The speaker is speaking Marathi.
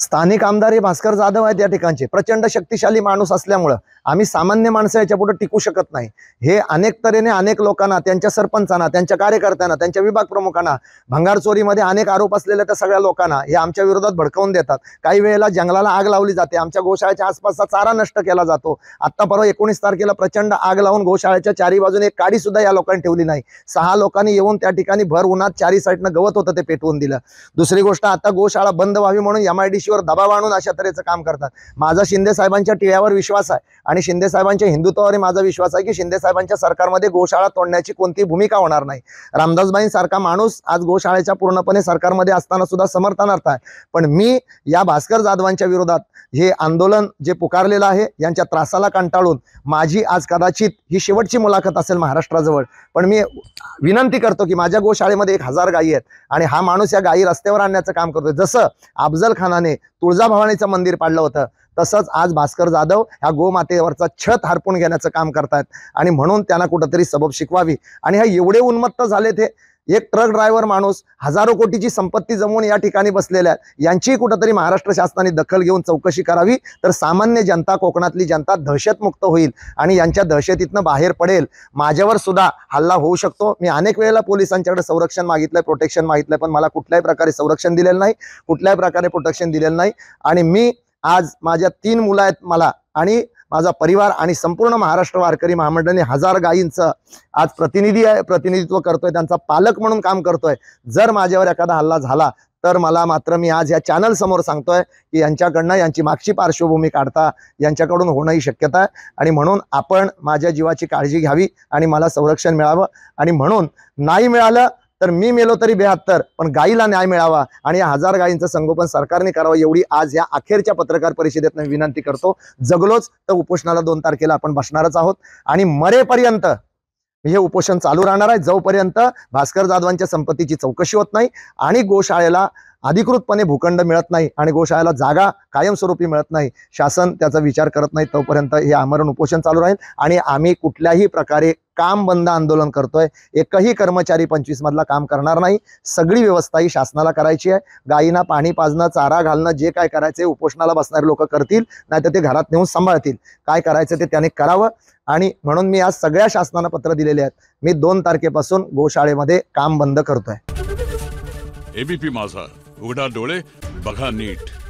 स्थानिक आमदार हे भास्कर जाधव आहेत या ठिकाणचे प्रचंड शक्तिशाली माणूस असल्यामुळं आम्ही सामान्य माणसं याच्यापुढे टिकू शकत नाही हे अनेक तऱ्हेने अनेक लोकांना त्यांच्या सरपंचांना त्यांच्या कार्यकर्त्यांना त्यांच्या विभाग प्रमुखांना भंगार चोरीमध्ये अनेक आरोप असलेल्या त्या सगळ्या लोकांना हे आमच्या विरोधात भडकवून देतात काही वेळेला जंगलाला आग लावली जाते आमच्या गोशाळ्याच्या आसपासचा चारा नष्ट केला जातो आत्ता परवा एकोणीस तारखेला प्रचंड आग लावून गोशाळेच्या चारी बाजूने एक काडी सुद्धा या लोकांनी ठेवली नाही सहा लोकांनी येऊन त्या ठिकाणी भर उन्हात चारी साईडनं गवत होतं ते पेटवून दिलं दुसरी गोष्ट आता गोशाळा बंद व्हावी म्हणून एमआयडीसी पेशीवर दबाव आणून अशा तऱ्हेचं काम करतात माझा शिंदे साहेबांच्या टिळ्यावर विश्वास आहे आणि शिंदे साहेबांच्या हिंदुत्वावर माझा विश्वास आहे की शिंदे साहेबांच्या सरकारमध्ये गोशाळा तोडण्याची कोणती भूमिका होणार नाही सारखा माणूस आज गोशाळेच्या पूर्णपणे सरकारमध्ये असताना सुद्धा समर्थनार्थ आहे पण मी या भास्कर जाधवांच्या विरोधात हे आंदोलन जे पुकारलेलं आहे यांच्या त्रासाला कंटाळून माझी आज कदाचित ही शेवटची मुलाखत असेल महाराष्ट्राजवळ पण मी विनंती करतो की माझ्या गोशाळेमध्ये एक हजार गायी आहेत आणि हा माणूस या गायी रस्त्यावर आणण्याचं काम करतोय जसं अफजल खानाने तुळजाभवानीचं मंदिर पाडलं होतं तसंच आज भास्कर जाधव ह्या गोमातेवरचा छत हरपून घेण्याचं काम करतायत आणि म्हणून त्यांना कुठंतरी सबब शिकवावी आणि ह्या एवढे उन्मत्त झाले हे एक ट्रक ड्रायव्हर माणूस हजारो कोटीची संपत्ती जमवून या ठिकाणी बसलेल्या आहेत यांचीही कुठंतरी महाराष्ट्र शासनाने दखल घेऊन चौकशी करावी तर सामान्य जनता कोकणातली जनता दहशतमुक्त होईल आणि यांच्या दहशतीतनं बाहेर पडेल माझ्यावर सुद्धा हल्ला होऊ शकतो मी अनेक वेळेला पोलिसांच्याकडे संरक्षण मागितलंय प्रोटेक्शन मागितलंय पण मला कुठल्याही प्रकारे संरक्षण दिलेलं नाही कुठल्याही प्रकारे प्रोटेक्शन दिलेलं नाही आणि मी आज माझ्या तीन मुलं आहेत मला आणि माझा परिवार आणि संपूर्ण महाराष्ट्र वारकरी महामंडळाने हजार गायींचं आज प्रतिनिधी आहे प्रतिनिधित्व करतोय त्यांचा पालक म्हणून काम करतोय जर माझ्यावर एखादा हल्ला झाला तर मला मात्र मी आज या चॅनल समोर सांगतोय की यांच्याकडनं यांची मागची पार्श्वभूमी काढता यांच्याकडून होणंही शक्यता आहे आणि म्हणून आपण माझ्या जीवाची काळजी घ्यावी आणि मला संरक्षण मिळावं आणि म्हणून नाही मिळालं तर मी मेलो तरी बेहत्तर पण गायीला न्याय मिळावा आणि हजार गायींचं संगोपन सरकारने करावं एवढी आज या अखेरच्या पत्रकार परिषदेत विनंती करतो जगलोच तर उपोषणाला दोन तारखेला आपण बसणारच आहोत आणि मरेपर्यंत हे उपोषण चालू राहणार आहे जोपर्यंत भास्कर जाधवांच्या संपत्तीची चौकशी होत नाही आणि गोशाळेला अधिकृतपणे भूखंड मिळत नाही आणि गोशाळेला जागा कायमस्वरूपी मिळत नाही शासन त्याचा विचार करत नाही तोपर्यंत हे आमरण उपोषण चालू राहील आणि आम्ही कुठल्याही प्रकारे काम बंद आंदोलन करतोय एकही कर्मचारी पंचवीस मधला काम करणार नाही सगळी व्यवस्था ही शासनाला करायची आहे गायींना पाणी पाजणं चारा घालणं जे काय करायचे उपोषणाला बसणारे लोक करतील नाही ते घरात नेऊन सांभाळतील काय करायचं ते त्याने करावं आणि म्हणून मी आज सगळ्या शासनानं पत्र दिलेले आहेत मी दोन तारखेपासून गोशाळेमध्ये काम बंद करतोय एबीपी माझा उघडा डोळे बघा नीट